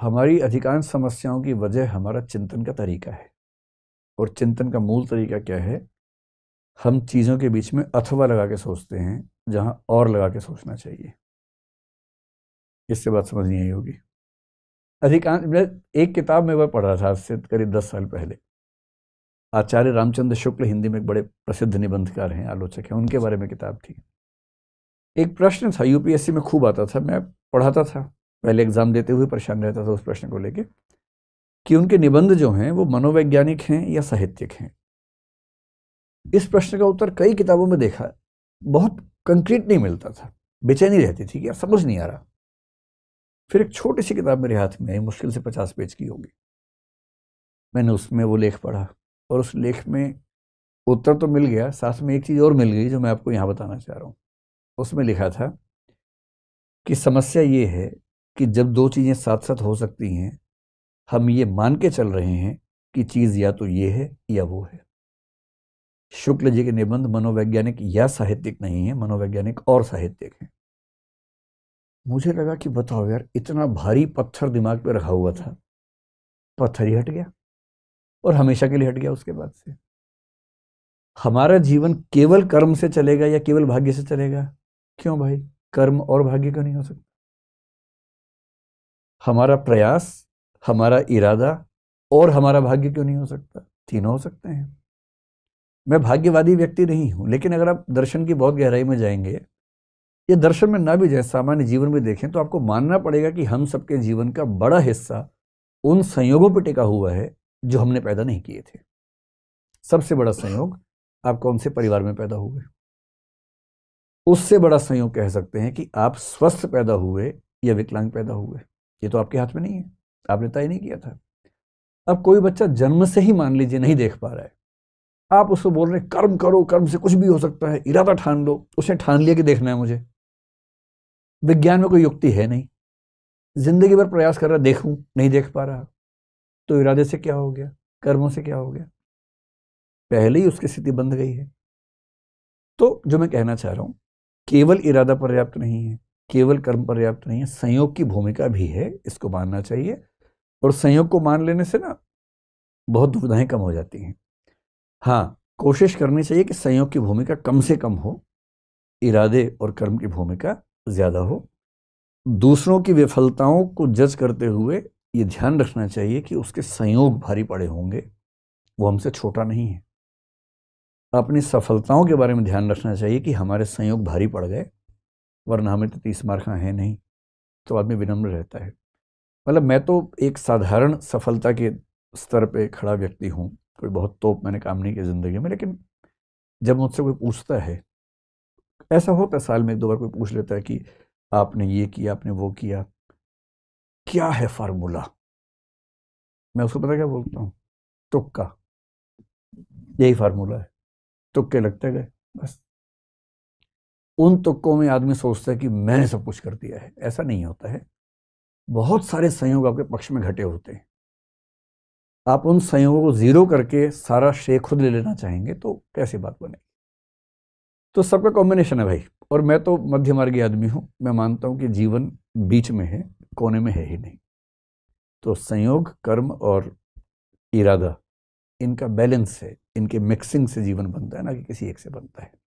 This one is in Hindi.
हमारी अधिकांश समस्याओं की वजह हमारा चिंतन का तरीका है और चिंतन का मूल तरीका क्या है हम चीज़ों के बीच में अथवा लगा के सोचते हैं जहाँ और लगा के सोचना चाहिए इससे बात समझ नहीं आई होगी अधिकांश मैं एक किताब में वह पढ़ रहा था आज से करीब दस साल पहले आचार्य रामचंद्र शुक्ल हिंदी में एक बड़े प्रसिद्ध निबंधकार हैं आलोचक हैं उनके बारे में किताब थी एक प्रश्न था यूपीएससी में खूब आता था मैं पढ़ाता था पहले एग्ज़ाम देते हुए परेशान रहता था उस प्रश्न को लेके कि उनके निबंध जो हैं वो मनोवैज्ञानिक हैं या साहित्यिक हैं इस प्रश्न का उत्तर कई किताबों में देखा बहुत कंक्रीट नहीं मिलता था बेचैनी रहती थी कि यार समझ नहीं आ रहा फिर एक छोटी सी किताब मेरे हाथ में आई मुश्किल से पचास पेज की होगी मैंने उसमें वो लेख पढ़ा और उस लेख में उत्तर तो मिल गया साथ में एक चीज़ और मिल गई जो मैं आपको यहाँ बताना चाह रहा हूँ उसमें लिखा था कि समस्या ये है कि जब दो चीज़ें साथ साथ हो सकती हैं हम ये मान के चल रहे हैं कि चीज़ या तो ये है या वो है शुक्ल जी के निबंध मनोवैज्ञानिक या साहित्यिक नहीं है मनोवैज्ञानिक और साहित्यिक हैं मुझे लगा कि बताओ यार इतना भारी पत्थर दिमाग पर रखा हुआ था पत्थर ही हट गया और हमेशा के लिए हट गया उसके बाद से हमारा जीवन केवल कर्म से चलेगा या केवल भाग्य से चलेगा क्यों भाई कर्म और भाग्य क्यों नहीं हो सकता हमारा प्रयास हमारा इरादा और हमारा भाग्य क्यों नहीं हो सकता तीनों हो सकते हैं मैं भाग्यवादी व्यक्ति नहीं हूँ लेकिन अगर आप दर्शन की बहुत गहराई में जाएंगे ये दर्शन में ना भी जाए सामान्य जीवन में देखें तो आपको मानना पड़ेगा कि हम सबके जीवन का बड़ा हिस्सा उन संयोगों पर टिका हुआ है जो हमने पैदा नहीं किए थे सबसे बड़ा संयोग आप कौन से परिवार में पैदा हुए उससे बड़ा संयोग कह सकते हैं कि आप स्वस्थ पैदा हुए या विकलांग पैदा हुए ये तो आपके हाथ में नहीं है आपने तय नहीं किया था अब कोई बच्चा जन्म से ही मान लीजिए नहीं देख पा रहा है आप उसको बोल रहे कर्म करो कर्म से कुछ भी हो सकता है इरादा ठान लो उसने ठान लिया कि देखना है मुझे विज्ञान में कोई युक्ति है नहीं जिंदगी भर प्रयास कर रहा देखूं नहीं देख पा रहा तो इरादे से क्या हो गया कर्मों से क्या हो गया पहले ही उसकी स्थिति बंध गई है तो जो मैं कहना चाह रहा हूं केवल इरादा पर्याप्त नहीं है केवल कर्म पर्याप्त नहीं है संयोग की भूमिका भी है इसको मानना चाहिए और संयोग को मान लेने से ना बहुत दुविधाएं कम हो जाती हैं हाँ कोशिश करनी चाहिए कि संयोग की भूमिका कम से कम हो इरादे और कर्म की भूमिका ज़्यादा हो दूसरों की विफलताओं को जज करते हुए ये ध्यान रखना चाहिए कि उसके संयोग भारी पड़े होंगे वो हमसे छोटा नहीं है अपनी सफलताओं के बारे में ध्यान रखना चाहिए कि हमारे संयोग भारी पड़ गए वरना हमें तो तीस मार्का है नहीं तो आदमी विनम्र रहता है मतलब मैं तो एक साधारण सफलता के स्तर पे खड़ा व्यक्ति हूँ कोई बहुत तोप मैंने काम नहीं किया ज़िंदगी में लेकिन जब मुझसे कोई पूछता है ऐसा होता है साल में एक दो बार कोई पूछ लेता है कि आपने ये किया आपने वो किया क्या है फार्मूला मैं उसको पता क्या बोलता हूँ तुक्का यही फार्मूला है तुक्के लगते गए बस उन तुक्कों में आदमी सोचता है कि मैंने सब कुछ कर दिया है ऐसा नहीं होता है बहुत सारे संयोग आपके पक्ष में घटे होते हैं आप उन संयोगों को ज़ीरो करके सारा श्रेय खुद ले लेना चाहेंगे तो कैसे बात बनेगी तो सबका कॉम्बिनेशन है भाई और मैं तो मध्यमार्गी आदमी हूँ मैं मानता हूँ कि जीवन बीच में है कोने में है ही नहीं तो संयोग कर्म और इरादा इनका बैलेंस है इनके मिक्सिंग से जीवन बनता है ना कि किसी एक से बनता है